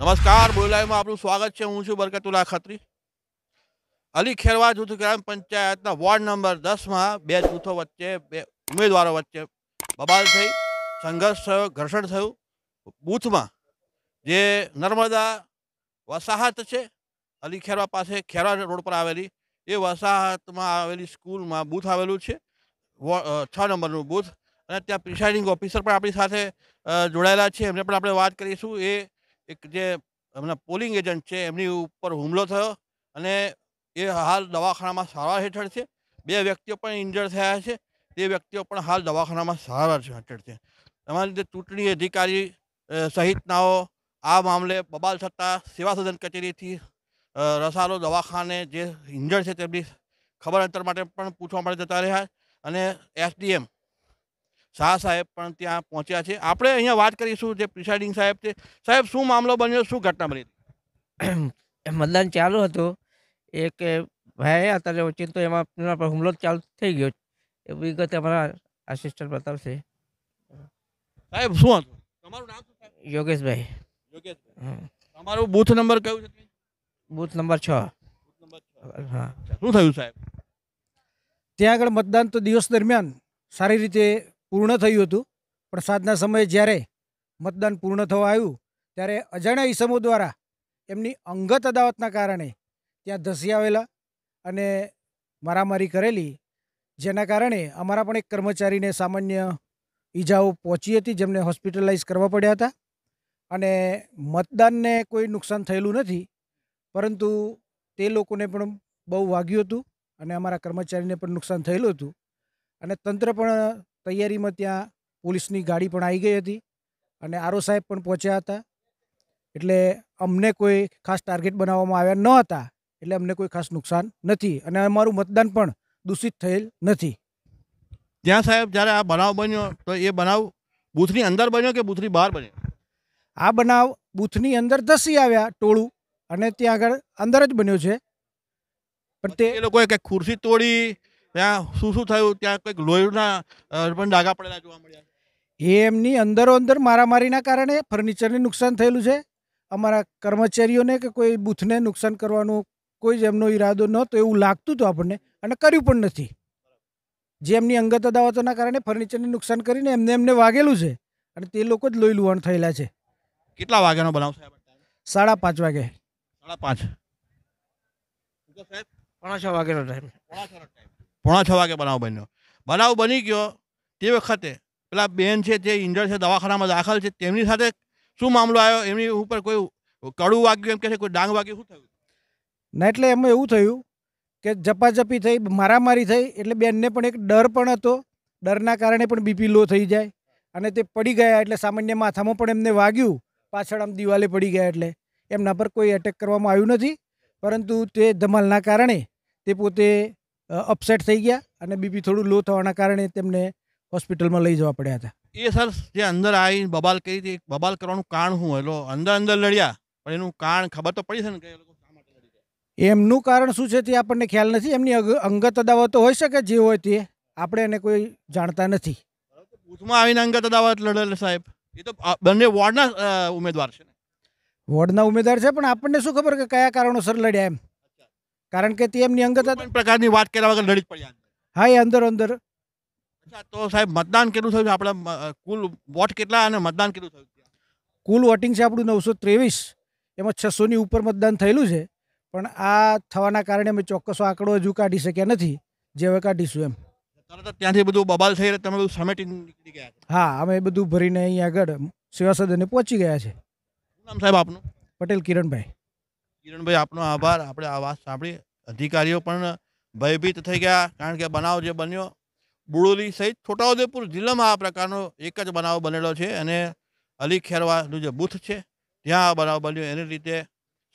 નમસ્કાર બોલાવીમાં આપનું સ્વાગત છે હું છું બરકતુલ્લા ખત્રી અલી ખેરવા જૂથ ગ્રામ પંચાયતના વોર્ડ નંબર દસમાં બે જૂથો વચ્ચે બે ઉમેદવારો વચ્ચે બબાલ થઈ સંઘર્ષ થયો ઘર્ષણ થયું બૂથમાં જે નર્મદા વસાહત છે અલી ખેરવા પાસે ખેરવા રોડ પર આવેલી એ વસાહતમાં આવેલી સ્કૂલમાં બૂથ આવેલું છે છ નંબરનું બૂથ અને ત્યાં પ્રિસાઇડિંગ ઓફિસર પણ આપણી સાથે જોડાયેલા છે એમને પણ આપણે વાત કરીશું એ એક જે એમના પોલિંગ એજન્ટ છે એમની ઉપર હુમલો થયો અને એ હાલ દવાખાનામાં સારવાર હેઠળ છે બે વ્યક્તિઓ પણ ઇન્જર્ડ થયા છે તે વ્યક્તિઓ પણ હાલ દવાખાનામાં સારવાર હેઠળ છે તમારી જે ચૂંટણી અધિકારી સહિતનાઓ આ મામલે બબાલ થતાં સેવા સદન કચેરીથી રસાલો દવાખાને જે ઇન્જર્ડ છે તેમની ખબર અંતર માટે પણ પૂછવા માટે જતા રહ્યા અને એસડીએમ શાહ સાહેબ પણ ત્યાં પહોંચ્યા છે આપણે અહીંયા વાત કરીશું જે પ્રિસાઇડિંગ સાહેબ છે સાહેબ શું મામલો બન્યો શું ઘટના બની મતદાન ચાલુ હતું એક ભાઈ અત્યારે ઓચિંતો એમાં એના હુમલો ચાલુ થઈ ગયો એ વિગત અમારા આસિસ્ટન્ટ બતાવશે સાહેબ શું હતું તમારું નામ શું યોગેશભાઈ યોગેશભાઈ તમારું બૂથ નંબર કયું છે બૂથ નંબર છ હા શું થયું સાહેબ ત્યાં આગળ મતદાન તો દિવસ દરમિયાન સારી રીતે પૂર્ણ થયું હતું પણ સાંજના સમયે જ્યારે મતદાન પૂર્ણ થવા આવ્યું ત્યારે અજાણ્યા ઈસમો દ્વારા એમની અંગત અદાવતના કારણે ત્યાં ધસી આવેલા અને મારામારી કરેલી જેના કારણે અમારા પણ એક કર્મચારીને સામાન્ય ઈજાઓ પહોંચી હતી જેમને હોસ્પિટલાઇઝ કરવા પડ્યા હતા અને મતદાનને કોઈ નુકસાન થયેલું નથી પરંતુ તે લોકોને પણ બહુ વાગ્યું હતું અને અમારા કર્મચારીને પણ નુકસાન થયેલું હતું અને તંત્ર પણ તૈયારીમાં ત્યાં પોલીસની ગાડી પણ આવી ગઈ હતી અને આરો સાહેબ પણ પહોંચ્યા હતા એટલે અમને કોઈ ખાસ ટાર્ગેટ બનાવવામાં આવ્યા ન હતા એટલે અમને કોઈ ખાસ નુકસાન નથી અને અમારું મતદાન પણ દૂષિત થયેલ નથી ત્યાં સાહેબ જ્યારે આ બનાવ બન્યો તો એ બનાવ બૂથની અંદર બન્યો કે બૂથની બહાર બન્યો આ બનાવ બૂથની અંદર ધસી આવ્યા ટોળું અને ત્યાં આગળ અંદર જ બન્યો છે પણ તે લોકોએ કંઈક ખુરશી તોડી ત્યાં શું શું થયું ત્યાં કંઈક લોહીના પણ ડાઘા પડેલા જોવા મળ્યા એ એમની અંદરો અંદર મારામારીના કારણે ફર્નિચરને નુકસાન થયેલું છે અમારા કર્મચારીઓને કે કોઈ બૂથને નુકસાન કરવાનું કોઈ જ એમનો ઈરાદો નહોતો એવું લાગતું હતું આપણને અને કર્યું પણ નથી જે એમની અંગત અદાવતોના કારણે ફર્નિચરને નુકસાન કરીને એમને એમને વાગેલું છે અને તે લોકો જ લોહી લુહાણ થયેલા છે કેટલા વાગ્યાનો બનાવ સાહેબ સાડા પાંચ વાગે સાડા પાંચ સાહેબ પોણા છ વાગ્યાનો ટાઈમ પોણા છનો ટાઈમ પોણા છ વાગે બનાવ બન્યો બનાવ બની ગયો તે વખતે પેલા બેન છે તે ઇન્જર છે દવાખાનામાં દાખલ છે તેમની સાથે શું મામલો આવ્યો એમની ઉપર કોઈ કડું વાગ્યું એમ કે છે કોઈ ડાંગ વાગ્યું શું થયું ના એટલે એમાં એવું થયું કે જપાજપી થઈ મારામારી થઈ એટલે બેનને પણ એક ડર પણ હતો ડરના કારણે પણ બીપી લો થઈ જાય અને તે પડી ગયા એટલે સામાન્ય માથામાં પણ એમને વાગ્યું પાછળ આમ દિવાલે પડી ગયા એટલે એમના પર કોઈ એટેક કરવામાં આવ્યું નથી પરંતુ તે ધમાલના કારણે તે પોતે અપસેટ થઈ ગયા અને બીપી થોડું લો થવાના કારણે તેમને હોસ્પિટલમાં લઈ જવા પડ્યા હતા એ સર જે અંદર આવીને બબાલ કરી હતી બબાલ કરવાનું કારણ શું એટલે અંદર અંદર લડ્યા પણ એનું કારણ ખબર તો પડી છે ને એમનું કારણ શું છે તે આપણને ખ્યાલ નથી એમની અંગત અદાવતો હોઈ શકે જે હોય તે આપણે એને કોઈ જાણતા નથી બૂથમાં આવીને અંગત અદાવત લડેલ સાહેબ એ તો બંને વોર્ડના ઉમેદવાર છે વોર્ડના ઉમેદવાર છે પણ આપણને શું ખબર કે કયા કારણોસર લડ્યા એમ કારણ કે તે એમની અંગત પ્રકારની વાત કર્યા વગર લડી પડ્યા હા એ અંદર અંદર તો સાહેબ મતદાન કેટલું થયું આપણે કુલ વોટ કેટલા અને મતદાન કેટલું થયું કુલ વોટિંગ છે આપણું નવસો ત્રેવીસ એમાં છસોની ઉપર મતદાન થયેલું છે પણ આ થવાના કારણે અમે ચોક્કસ આંકડો હજુ કાઢી શક્યા નથી જે હવે કાઢીશું એમ તરત ત્યાંથી બધું બબાલ થઈ રહ્યો તમે બધું સમેટી નીકળી ગયા હા અમે બધું ભરીને અહીંયા આગળ સેવા સદને પહોંચી ગયા છે નામ સાહેબ આપનું પટેલ કિરણભાઈ કિરણભાઈ આપનો આભાર આપણે આ વાત સાંભળી અધિકારીઓ પણ ભયભીત થઈ ગયા કારણ કે બનાવ જે બન્યો બુડોલી સહિત છોટાઉદેપુર જિલ્લામાં આ પ્રકારનો એક જ બનાવ બનેલો છે અને અલી ખેરવાનું જે બૂથ છે ત્યાં આ બનાવ બન્યો એની રીતે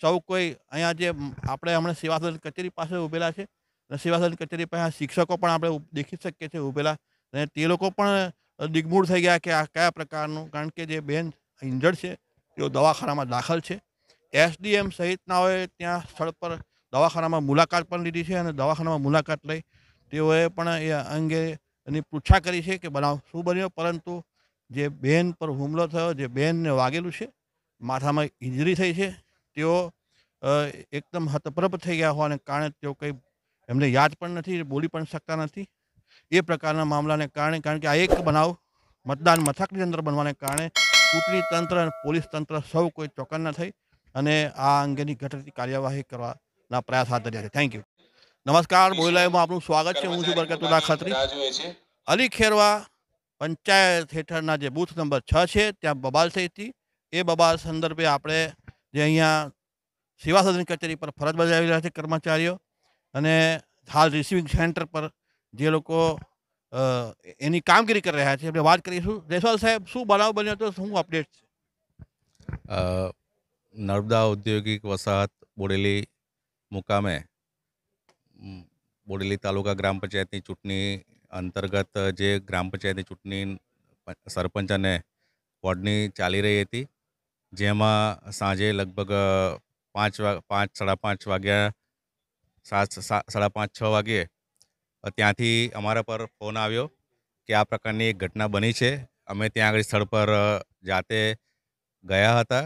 સૌ કોઈ અહીંયા જે આપણે હમણાં સેવાસદન કચેરી પાસે ઊભેલા છે અને સેવાસદન કચેરી પાસે શિક્ષકો પણ આપણે દેખી શકીએ છીએ ઊભેલા અને તે લોકો પણ દિગમૂળ થઈ ગયા કે આ કયા પ્રકારનું કારણ કે જે બેન ઇન્જર્ડ છે તેઓ દવાખાનામાં દાખલ છે એસડીએમ સહિતના હોય ત્યાં સ્થળ પર દવાખાનામાં મુલાકાત પણ લીધી છે અને દવાખાનામાં મુલાકાત લઈ તેઓએ પણ એ અંગે એની પૃચ્છા કરી છે કે બનાવ શું બન્યો પરંતુ જે બેન પર હુમલો થયો જે બેનને વાગેલું છે માથામાં ઇન્જરી થઈ છે તેઓ એકદમ હતપ્રભ થઈ ગયા હોવાને કારણે તેઓ કંઈ એમને યાદ પણ નથી બોલી પણ શકતા નથી એ પ્રકારના મામલાને કારણે કારણ કે આ એક બનાવ મતદાન મથકની અંદર બનવાને કારણે ચૂંટણી તંત્ર અને પોલીસ તંત્ર સૌ કોઈ ચોક્કસ ન થઈ અને આ અંગેની ઘટતી કાર્યવાહી કરવા ના પ્રયાસ હાથ ધર્યા છે થેન્ક યુ નમસ્કાર બોલાયમાં આપનું સ્વાગત છે હું છું બરકતુલ્લા ખત્રી અલી ખેરવા પંચાયત હેઠળના જે બૂથ નંબર છ છે ત્યાં બબાલ થઈ હતી એ બબાલ સંદર્ભે આપણે જે અહીંયા સેવા સદન કચેરી પર ફરજ બજાવી રહ્યા છે કર્મચારીઓ અને હાલ રિસીવિંગ સેન્ટર પર જે લોકો એની કામગીરી કરી રહ્યા છે એમને વાત કરીશું દેશવાલ સાહેબ શું બનાવ બન્યો હતો શું અપડેટ છે નર્મદા ઔદ્યોગિક વસાહત બોડેલી મુકામે બોડેલી તાલુકા ગ્રામ પંચાયતની ચૂંટણી અંતર્ગત જે ગ્રામ પંચાયતની ચૂંટણી સરપંચ અને વોર્ડની ચાલી રહી હતી જેમાં સાંજે લગભગ પાંચ પાંચ સાડા પાંચ વાગ્યા સાત સાડા પાંચ છ વાગ્યે ત્યાંથી અમારા પર ફોન આવ્યો કે આ પ્રકારની એક ઘટના બની છે અમે ત્યાં આગળ સ્થળ પર જાતે ગયા હતા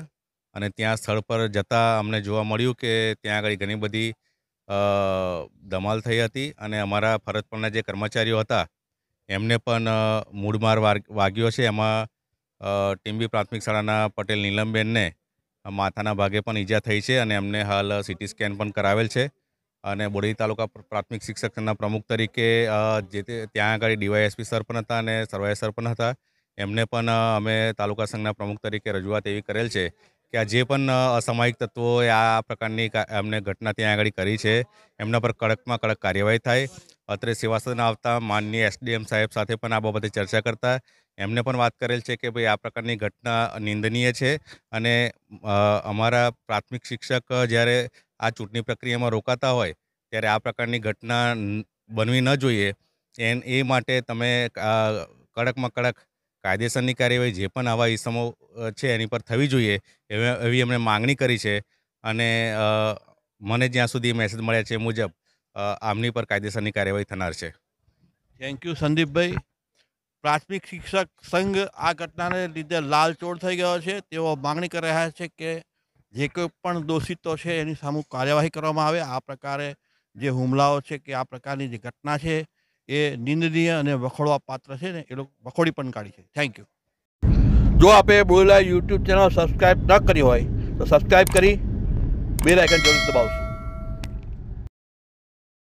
અને ત્યાં સ્થળ પર જતાં અમને જોવા મળ્યું કે ત્યાં આગળ ઘણી બધી ધમાલ થઈ હતી અને અમારા ફરજ પરના જે કર્મચારીઓ હતા એમને પણ મૂળમાર વાગ્યો છે એમાં ટીમ્બી પ્રાથમિક શાળાના પટેલ નીલમબેનને માથાના ભાગે પણ ઈજા થઈ છે અને એમને હાલ સિટી સ્કેન પણ કરાવેલ છે અને બોડી તાલુકા પ્રાથમિક શિક્ષકના પ્રમુખ તરીકે જે તે ત્યાં આગળ ડીવાયએસપી સર પણ હતા અને સર્વાય સર પણ હતા એમને પણ અમે તાલુકા સંઘના પ્રમુખ તરીકે રજૂઆત એવી કરેલ છે કે આ જે પણ અસામાયિક તત્વોએ આ પ્રકારની એમને ઘટના ત્યાં આગળ કરી છે એમના પર કડકમાં કડક કાર્યવાહી થાય અત્રે સેવાસદન આવતા માનનીય એસડીએમ સાહેબ સાથે પણ આ બાબતે ચર્ચા કરતા એમને પણ વાત કરેલ છે કે ભાઈ આ પ્રકારની ઘટના નિંદનીય છે અને અમારા પ્રાથમિક શિક્ષક જ્યારે આ ચૂંટણી પ્રક્રિયામાં રોકાતા હોય ત્યારે આ પ્રકારની ઘટના બનવી ન જોઈએ એન એ માટે તમે કડકમાં કડક કાયદેસરની કાર્યવાહી જે પણ આવા ઇસમો છે એની પર થવી જોઈએ એવી એમણે માંગણી કરી છે અને મને જ્યાં સુધી મેસેજ મળ્યા છે મુજબ આમની પર કાયદેસરની કાર્યવાહી થનાર છે થેન્ક યુ સંદીપભાઈ પ્રાથમિક શિક્ષક સંઘ આ ઘટનાને લીધે લાલચોળ થઈ ગયો છે તેઓ માંગણી કરી રહ્યા છે કે જે કોઈ પણ દોષિતો છે એની સામે કાર્યવાહી કરવામાં આવે આ પ્રકારે જે હુમલાઓ છે કે આ પ્રકારની જે ઘટના છે એ નિંદનીય અને વખોડવા પાત્ર છે ને એ લોકો વખોડી પણ કાઢી છે થેન્ક યુ જો આપણે બોલેલા યુટ્યુબ ચેનલ સબસ્ક્રાઈબ ન કરી હોય તો સબસ્ક્રાઈબ કરી બે આઇકન જરૂર દબાવશો